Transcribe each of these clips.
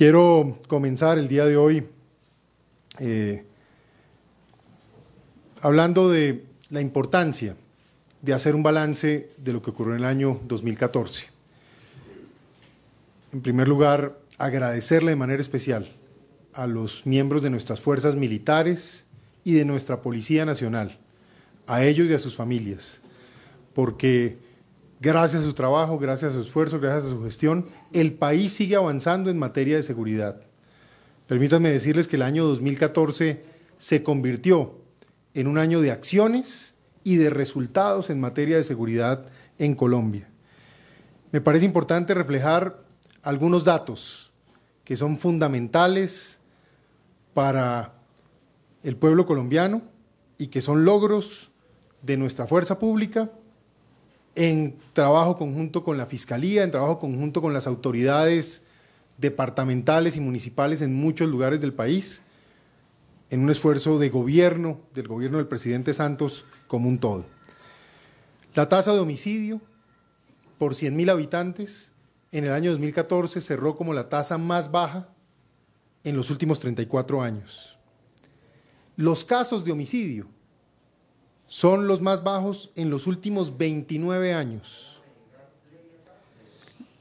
Quiero comenzar el día de hoy eh, hablando de la importancia de hacer un balance de lo que ocurrió en el año 2014. En primer lugar, agradecerle de manera especial a los miembros de nuestras fuerzas militares y de nuestra Policía Nacional, a ellos y a sus familias, porque Gracias a su trabajo, gracias a su esfuerzo, gracias a su gestión, el país sigue avanzando en materia de seguridad. Permítanme decirles que el año 2014 se convirtió en un año de acciones y de resultados en materia de seguridad en Colombia. Me parece importante reflejar algunos datos que son fundamentales para el pueblo colombiano y que son logros de nuestra fuerza pública en trabajo conjunto con la Fiscalía, en trabajo conjunto con las autoridades departamentales y municipales en muchos lugares del país, en un esfuerzo de gobierno, del gobierno del presidente Santos como un todo. La tasa de homicidio por 100.000 habitantes en el año 2014 cerró como la tasa más baja en los últimos 34 años. Los casos de homicidio son los más bajos en los últimos 29 años.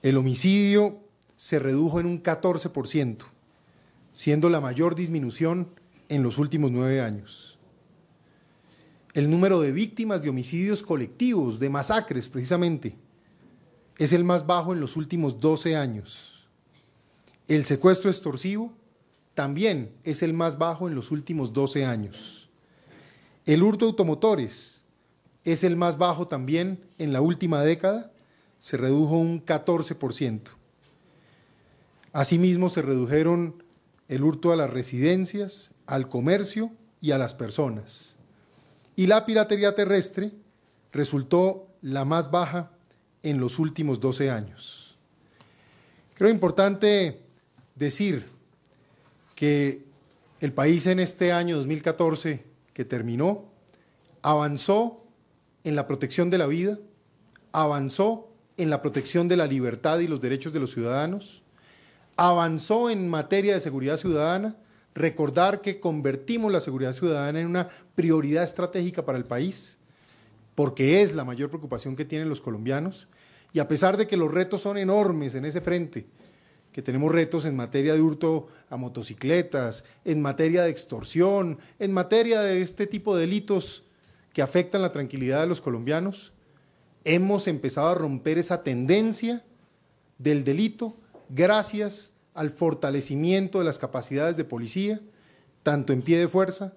El homicidio se redujo en un 14%, siendo la mayor disminución en los últimos nueve años. El número de víctimas de homicidios colectivos, de masacres precisamente, es el más bajo en los últimos 12 años. El secuestro extorsivo también es el más bajo en los últimos 12 años. El hurto de automotores es el más bajo también en la última década, se redujo un 14%. Asimismo, se redujeron el hurto a las residencias, al comercio y a las personas. Y la piratería terrestre resultó la más baja en los últimos 12 años. Creo importante decir que el país en este año 2014 que terminó, avanzó en la protección de la vida, avanzó en la protección de la libertad y los derechos de los ciudadanos, avanzó en materia de seguridad ciudadana, recordar que convertimos la seguridad ciudadana en una prioridad estratégica para el país, porque es la mayor preocupación que tienen los colombianos, y a pesar de que los retos son enormes en ese frente, que tenemos retos en materia de hurto a motocicletas, en materia de extorsión, en materia de este tipo de delitos que afectan la tranquilidad de los colombianos, hemos empezado a romper esa tendencia del delito gracias al fortalecimiento de las capacidades de policía, tanto en pie de fuerza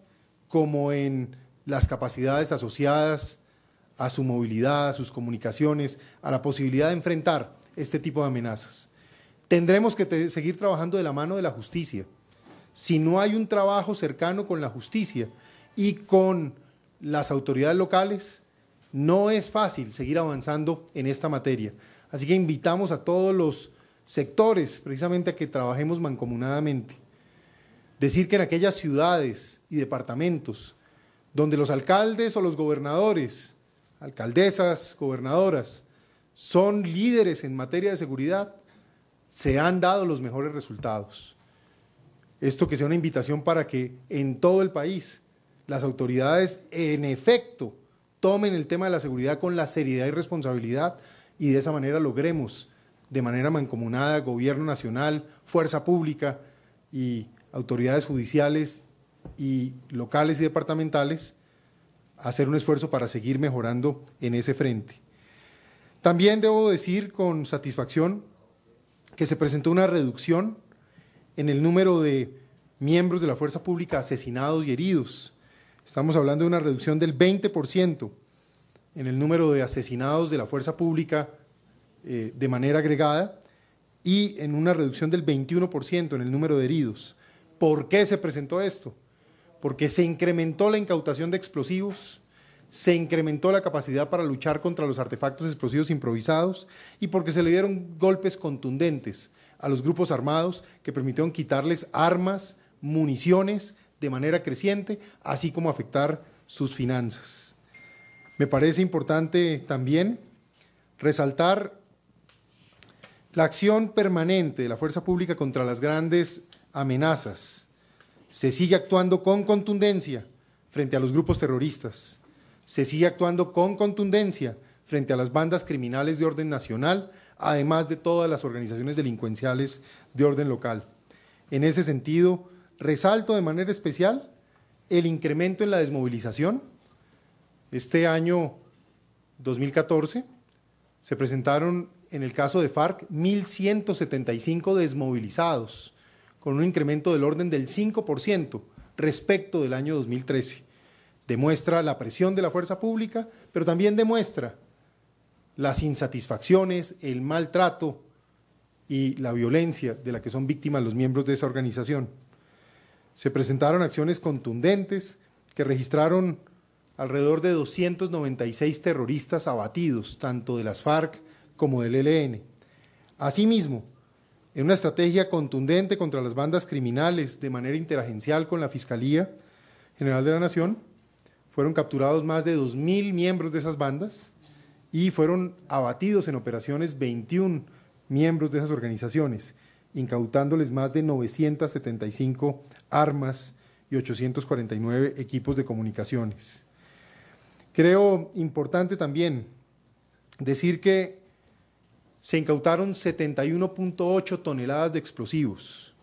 como en las capacidades asociadas a su movilidad, a sus comunicaciones, a la posibilidad de enfrentar este tipo de amenazas. Tendremos que seguir trabajando de la mano de la justicia. Si no hay un trabajo cercano con la justicia y con las autoridades locales, no es fácil seguir avanzando en esta materia. Así que invitamos a todos los sectores precisamente a que trabajemos mancomunadamente. Decir que en aquellas ciudades y departamentos donde los alcaldes o los gobernadores, alcaldesas, gobernadoras, son líderes en materia de seguridad, se han dado los mejores resultados. Esto que sea una invitación para que en todo el país las autoridades en efecto tomen el tema de la seguridad con la seriedad y responsabilidad y de esa manera logremos de manera mancomunada gobierno nacional, fuerza pública y autoridades judiciales y locales y departamentales hacer un esfuerzo para seguir mejorando en ese frente. También debo decir con satisfacción que se presentó una reducción en el número de miembros de la fuerza pública asesinados y heridos. Estamos hablando de una reducción del 20% en el número de asesinados de la fuerza pública eh, de manera agregada y en una reducción del 21% en el número de heridos. ¿Por qué se presentó esto? Porque se incrementó la incautación de explosivos, se incrementó la capacidad para luchar contra los artefactos explosivos improvisados y porque se le dieron golpes contundentes a los grupos armados que permitieron quitarles armas, municiones de manera creciente, así como afectar sus finanzas. Me parece importante también resaltar la acción permanente de la fuerza pública contra las grandes amenazas. Se sigue actuando con contundencia frente a los grupos terroristas. Se sigue actuando con contundencia frente a las bandas criminales de orden nacional, además de todas las organizaciones delincuenciales de orden local. En ese sentido, resalto de manera especial el incremento en la desmovilización. Este año 2014 se presentaron en el caso de FARC 1.175 desmovilizados, con un incremento del orden del 5% respecto del año 2013. Demuestra la presión de la fuerza pública, pero también demuestra las insatisfacciones, el maltrato y la violencia de la que son víctimas los miembros de esa organización. Se presentaron acciones contundentes que registraron alrededor de 296 terroristas abatidos, tanto de las FARC como del ELN. Asimismo, en una estrategia contundente contra las bandas criminales de manera interagencial con la Fiscalía General de la Nación, fueron capturados más de 2.000 miembros de esas bandas y fueron abatidos en operaciones 21 miembros de esas organizaciones, incautándoles más de 975 armas y 849 equipos de comunicaciones. Creo importante también decir que se incautaron 71.8 toneladas de explosivos,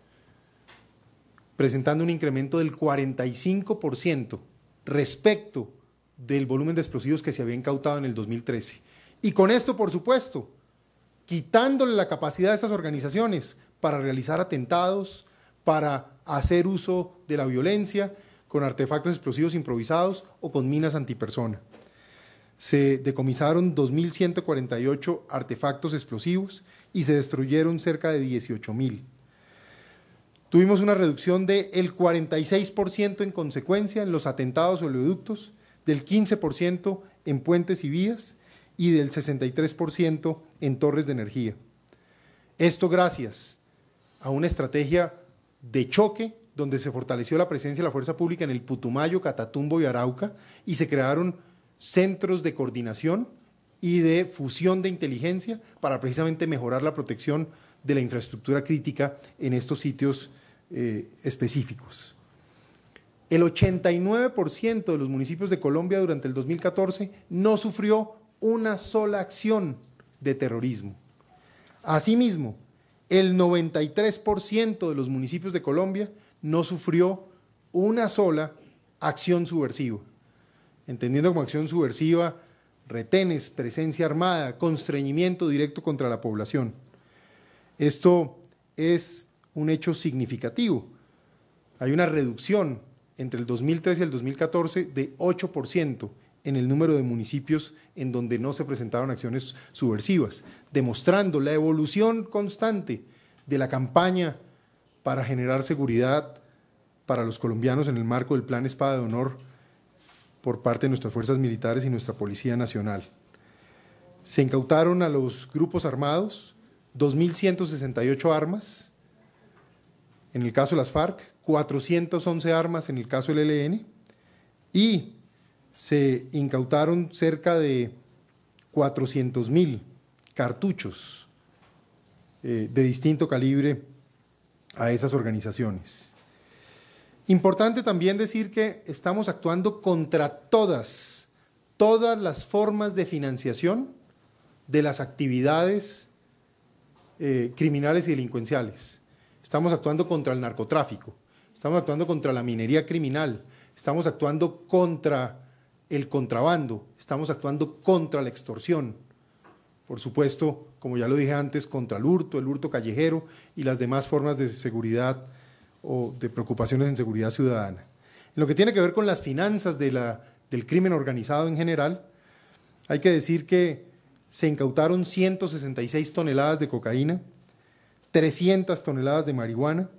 presentando un incremento del 45% respecto del volumen de explosivos que se había incautado en el 2013. Y con esto, por supuesto, quitándole la capacidad a esas organizaciones para realizar atentados, para hacer uso de la violencia con artefactos explosivos improvisados o con minas antipersona. Se decomisaron 2.148 artefactos explosivos y se destruyeron cerca de 18.000. Tuvimos una reducción del 46% en consecuencia en los atentados o oleoductos, del 15% en puentes y vías y del 63% en torres de energía. Esto gracias a una estrategia de choque donde se fortaleció la presencia de la fuerza pública en el Putumayo, Catatumbo y Arauca y se crearon centros de coordinación y de fusión de inteligencia para precisamente mejorar la protección de la infraestructura crítica en estos sitios eh, específicos. El 89% de los municipios de Colombia durante el 2014 no sufrió una sola acción de terrorismo. Asimismo, el 93% de los municipios de Colombia no sufrió una sola acción subversiva. Entendiendo como acción subversiva retenes, presencia armada, constreñimiento directo contra la población. Esto es un hecho significativo. Hay una reducción entre el 2013 y el 2014 de 8% en el número de municipios en donde no se presentaron acciones subversivas, demostrando la evolución constante de la campaña para generar seguridad para los colombianos en el marco del Plan Espada de Honor por parte de nuestras fuerzas militares y nuestra Policía Nacional. Se incautaron a los grupos armados, 2.168 armas en el caso de las FARC, 411 armas en el caso del ELN y se incautaron cerca de 400.000 cartuchos eh, de distinto calibre a esas organizaciones. Importante también decir que estamos actuando contra todas, todas las formas de financiación de las actividades eh, criminales y delincuenciales, estamos actuando contra el narcotráfico, estamos actuando contra la minería criminal, estamos actuando contra el contrabando, estamos actuando contra la extorsión. Por supuesto, como ya lo dije antes, contra el hurto, el hurto callejero y las demás formas de seguridad o de preocupaciones en seguridad ciudadana. En lo que tiene que ver con las finanzas del crimen organizado en general, hay que decir que se incautaron 166 toneladas de cocaína, 300 toneladas de marihuana,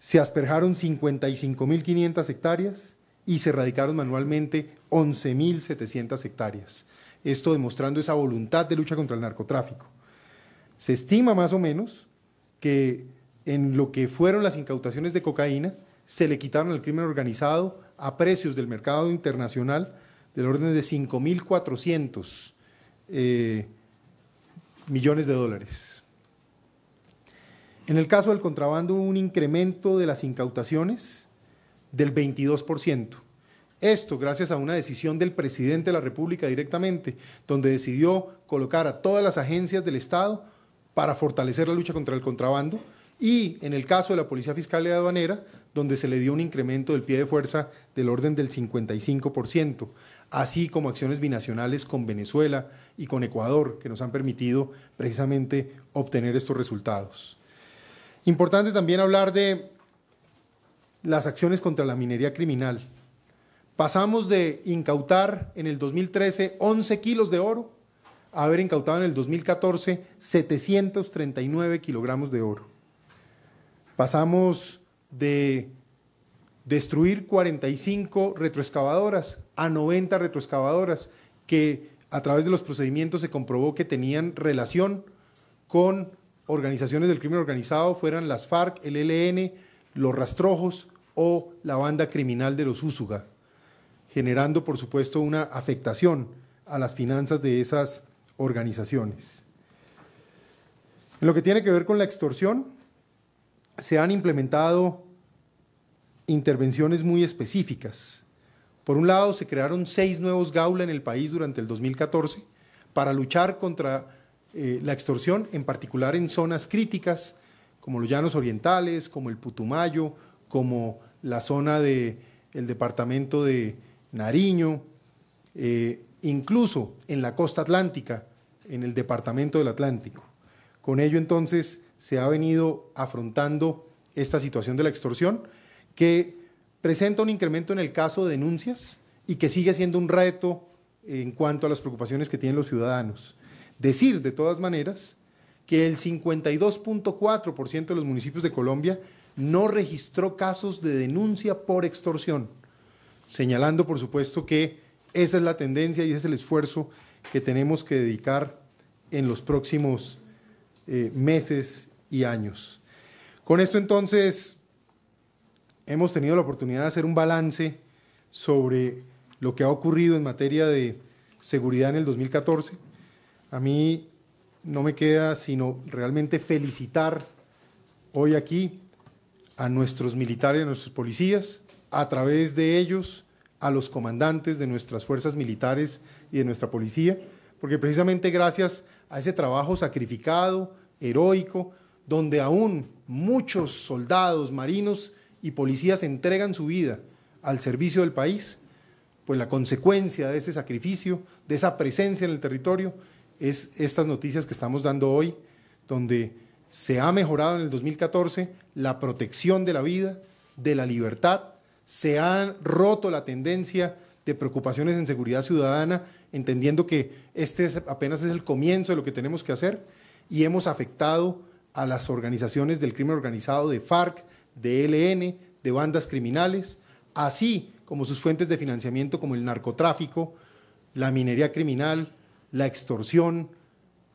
se asperjaron 55.500 hectáreas y se erradicaron manualmente 11.700 hectáreas. Esto demostrando esa voluntad de lucha contra el narcotráfico. Se estima más o menos que en lo que fueron las incautaciones de cocaína, se le quitaron al crimen organizado a precios del mercado internacional del orden de 5.400 eh, millones de dólares. En el caso del contrabando, un incremento de las incautaciones del 22%. Esto gracias a una decisión del presidente de la República directamente, donde decidió colocar a todas las agencias del Estado para fortalecer la lucha contra el contrabando y en el caso de la Policía Fiscal de Aduanera, donde se le dio un incremento del pie de fuerza del orden del 55%, así como acciones binacionales con Venezuela y con Ecuador, que nos han permitido precisamente obtener estos resultados. Importante también hablar de las acciones contra la minería criminal. Pasamos de incautar en el 2013 11 kilos de oro a haber incautado en el 2014 739 kilogramos de oro. Pasamos de destruir 45 retroexcavadoras a 90 retroexcavadoras que a través de los procedimientos se comprobó que tenían relación con organizaciones del crimen organizado, fueran las FARC, el ELN, los rastrojos o la banda criminal de los Úsuga, generando por supuesto una afectación a las finanzas de esas organizaciones. En lo que tiene que ver con la extorsión, se han implementado intervenciones muy específicas. Por un lado, se crearon seis nuevos GAULA en el país durante el 2014 para luchar contra eh, la extorsión, en particular en zonas críticas como los llanos orientales, como el Putumayo, como la zona del el departamento de Nariño, eh, incluso en la costa atlántica, en el departamento del Atlántico. Con ello entonces se ha venido afrontando esta situación de la extorsión, que presenta un incremento en el caso de denuncias y que sigue siendo un reto en cuanto a las preocupaciones que tienen los ciudadanos. Decir, de todas maneras, que el 52.4% de los municipios de Colombia no registró casos de denuncia por extorsión, señalando, por supuesto, que esa es la tendencia y ese es el esfuerzo que tenemos que dedicar en los próximos eh, meses y años. Con esto entonces hemos tenido la oportunidad de hacer un balance sobre lo que ha ocurrido en materia de seguridad en el 2014. A mí no me queda sino realmente felicitar hoy aquí a nuestros militares, a nuestros policías, a través de ellos, a los comandantes de nuestras fuerzas militares y de nuestra policía, porque precisamente gracias a ese trabajo sacrificado, heroico, donde aún muchos soldados, marinos y policías entregan su vida al servicio del país, pues la consecuencia de ese sacrificio, de esa presencia en el territorio, es estas noticias que estamos dando hoy, donde se ha mejorado en el 2014 la protección de la vida, de la libertad, se ha roto la tendencia de preocupaciones en seguridad ciudadana, entendiendo que este apenas es el comienzo de lo que tenemos que hacer y hemos afectado a las organizaciones del crimen organizado de FARC, de ELN, de bandas criminales, así como sus fuentes de financiamiento como el narcotráfico, la minería criminal, la extorsión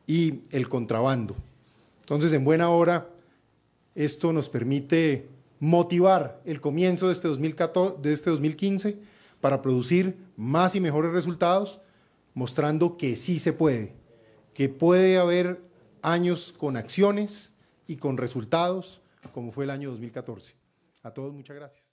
y el contrabando. Entonces, en buena hora, esto nos permite motivar el comienzo de este, 2014, de este 2015 para producir más y mejores resultados, mostrando que sí se puede, que puede haber años con acciones y con resultados, como fue el año 2014. A todos, muchas gracias.